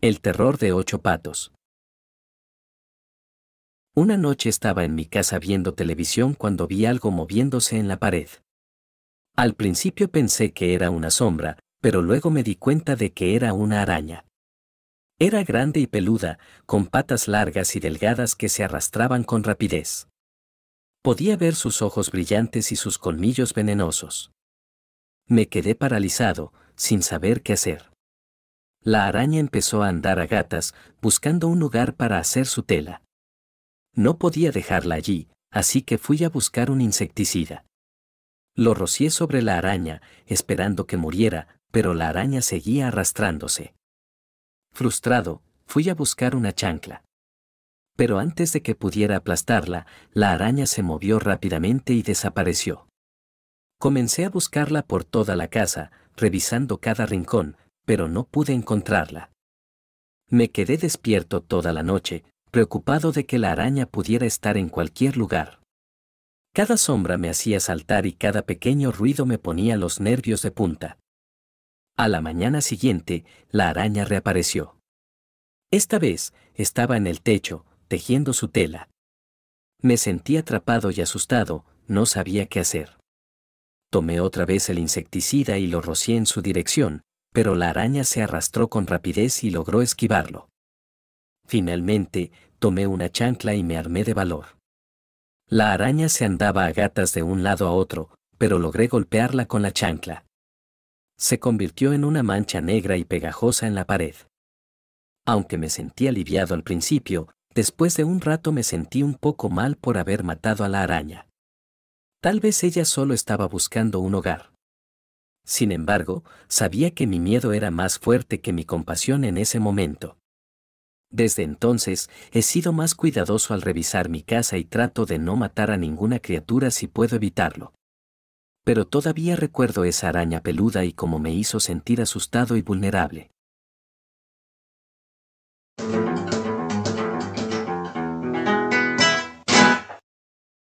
El terror de ocho patos. Una noche estaba en mi casa viendo televisión cuando vi algo moviéndose en la pared. Al principio pensé que era una sombra, pero luego me di cuenta de que era una araña. Era grande y peluda, con patas largas y delgadas que se arrastraban con rapidez. Podía ver sus ojos brillantes y sus colmillos venenosos. Me quedé paralizado, sin saber qué hacer la araña empezó a andar a gatas, buscando un lugar para hacer su tela. No podía dejarla allí, así que fui a buscar un insecticida. Lo rocié sobre la araña, esperando que muriera, pero la araña seguía arrastrándose. Frustrado, fui a buscar una chancla. Pero antes de que pudiera aplastarla, la araña se movió rápidamente y desapareció. Comencé a buscarla por toda la casa, revisando cada rincón, pero no pude encontrarla. Me quedé despierto toda la noche, preocupado de que la araña pudiera estar en cualquier lugar. Cada sombra me hacía saltar y cada pequeño ruido me ponía los nervios de punta. A la mañana siguiente, la araña reapareció. Esta vez, estaba en el techo, tejiendo su tela. Me sentí atrapado y asustado, no sabía qué hacer. Tomé otra vez el insecticida y lo rocié en su dirección, pero la araña se arrastró con rapidez y logró esquivarlo. Finalmente, tomé una chancla y me armé de valor. La araña se andaba a gatas de un lado a otro, pero logré golpearla con la chancla. Se convirtió en una mancha negra y pegajosa en la pared. Aunque me sentí aliviado al principio, después de un rato me sentí un poco mal por haber matado a la araña. Tal vez ella solo estaba buscando un hogar. Sin embargo, sabía que mi miedo era más fuerte que mi compasión en ese momento. Desde entonces, he sido más cuidadoso al revisar mi casa y trato de no matar a ninguna criatura si puedo evitarlo. Pero todavía recuerdo esa araña peluda y cómo me hizo sentir asustado y vulnerable.